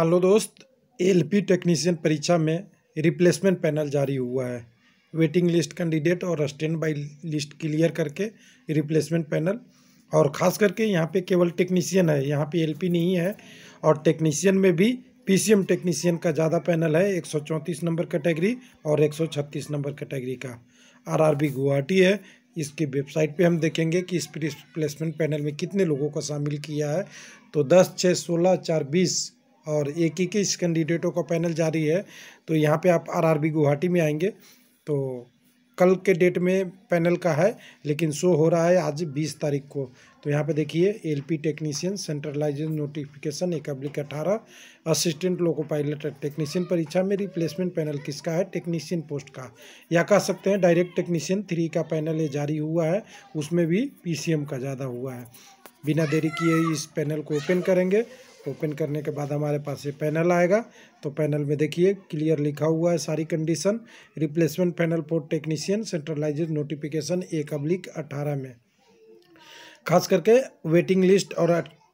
hello दोस्त LP technician परीक्षा में रिप्लेसमेंट पैनल जारी हुआ है वेटिंग लिस्ट कैंडिडेट और स्टैंड बाई लिस्ट क्लियर करके रिप्लेसमेंट पैनल और ख़ास करके यहाँ पे केवल टेक्नीशियन है यहाँ पे एलपी नहीं है और टेक्नीशियन में भी पीसीएम टेक्नीशियन का ज़्यादा पैनल है एक नंबर कैटेगरी और छत्तीस नंबर कैटेगरी का बी गुवाहाटी है इसकी वेबसाइट पे हम देखेंगे कि इस प्लेसमेंट पैनल में कितने लोगों का शामिल किया है तो दस छः सोलह चार बीस और एक एक इस कैंडिडेटों का पैनल जारी है तो यहाँ पे आप आरआरबी गुवाहाटी में आएंगे तो कल के डेट में पैनल का है लेकिन शो हो रहा है आज 20 तारीख को तो यहाँ पे देखिए एलपी टेक्नीशियन सेंट्रलाइज नोटिफिकेशन एक अब्लिक अठारह असिस्टेंट लोको पायलट टेक्नीशियन परीक्षा में रिप्लेसमेंट पैनल किसका है टेक्नीशियन पोस्ट का या कह सकते हैं डायरेक्ट टेक्नीशियन थ्री का पैनल जारी हुआ है उसमें भी पी का ज़्यादा हुआ है बिना देरी किए इस पैनल को ओपन करेंगे ओपन करने के बाद हमारे पास ये पैनल आएगा तो पैनल में देखिए क्लियर लिखा हुआ है सारी condition replacement panel for technician centralise notification एक अब्लिक अठारह में खास करके वेटिंग लिस्ट और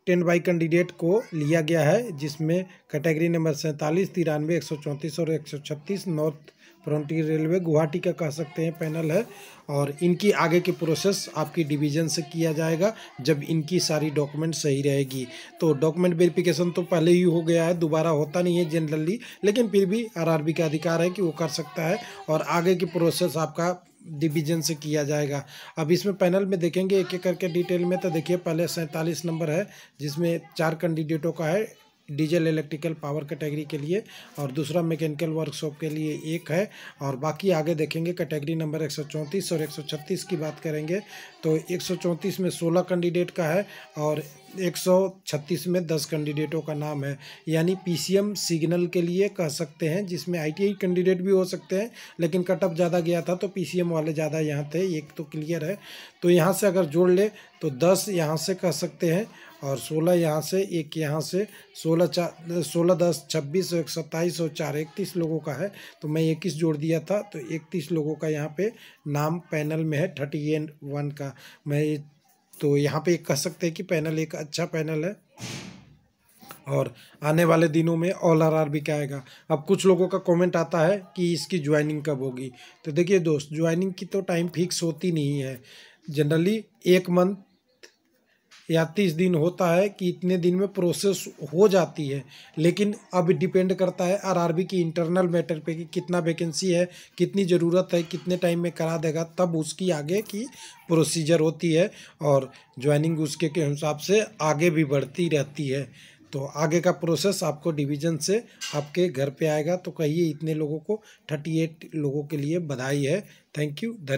टेन बाई कैंडिडेट को लिया गया है जिसमें कैटेगरी नंबर सैंतालीस तिरानवे एक सौ चौंतीस और एक सौ छत्तीस नॉर्थ फ्रंटियर रेलवे गुवाहाटी का कह सकते हैं पैनल है और इनकी आगे की प्रोसेस आपकी डिवीजन से किया जाएगा जब इनकी सारी डॉक्यूमेंट सही रहेगी तो डॉक्यूमेंट वेरिफिकेशन तो पहले ही हो गया है दोबारा होता नहीं है जनरली लेकिन फिर भी आरआरबी का अधिकार है कि वो कर सकता है और आगे की प्रोसेस आपका डिवीजन से किया जाएगा अब इसमें पैनल में देखेंगे एक एक करके डिटेल में तो देखिए पहले सैंतालीस नंबर है जिसमें चार कैंडिडेटों का है डीजल इलेक्ट्रिकल पावर कैटेगरी के लिए और दूसरा मैकेनिकल वर्कशॉप के लिए एक है और बाकी आगे देखेंगे कैटेगरी नंबर 134 और 136 की बात करेंगे तो 134 में 16 कैंडिडेट का है और 136 में 10 कैंडिडेटों का नाम है यानी पीसीएम सिग्नल के लिए कह सकते हैं जिसमें आईटीआई कैंडिडेट भी हो सकते हैं लेकिन कटअप ज़्यादा गया था तो पीसीएम वाले ज़्यादा यहाँ थे एक तो क्लियर है तो यहाँ से अगर जोड़ ले तो दस यहाँ से कह सकते हैं और सोलह यहाँ से एक यहाँ से सोलह चार सोलह दस छब्बीस एक सत्ताईस और चार इकतीस लोगों का है तो मैं इक्कीस जोड़ दिया था तो इकतीस लोगों का यहाँ पे नाम पैनल में है थर्टी एन वन का मैं तो यहाँ पे कह सकते हैं कि पैनल एक अच्छा पैनल है और आने वाले दिनों में ऑल आर आर भी क्या आएगा अब कुछ लोगों का कमेंट आता है कि इसकी ज्वाइनिंग कब होगी तो देखिए दोस्त ज्वाइनिंग की तो टाइम फिक्स होती नहीं है जनरली एक मंथ या तीस दिन होता है कि इतने दिन में प्रोसेस हो जाती है लेकिन अब डिपेंड करता है आरआरबी की इंटरनल मैटर पे कि कितना वैकेंसी है कितनी ज़रूरत है कितने टाइम में करा देगा तब उसकी आगे की प्रोसीजर होती है और ज्वाइनिंग उसके के हिसाब से आगे भी बढ़ती रहती है तो आगे का प्रोसेस आपको डिवीजन से आपके घर पे आएगा तो कहिए इतने लोगों को थर्टी एट लोगों के लिए बधाई है थैंक यू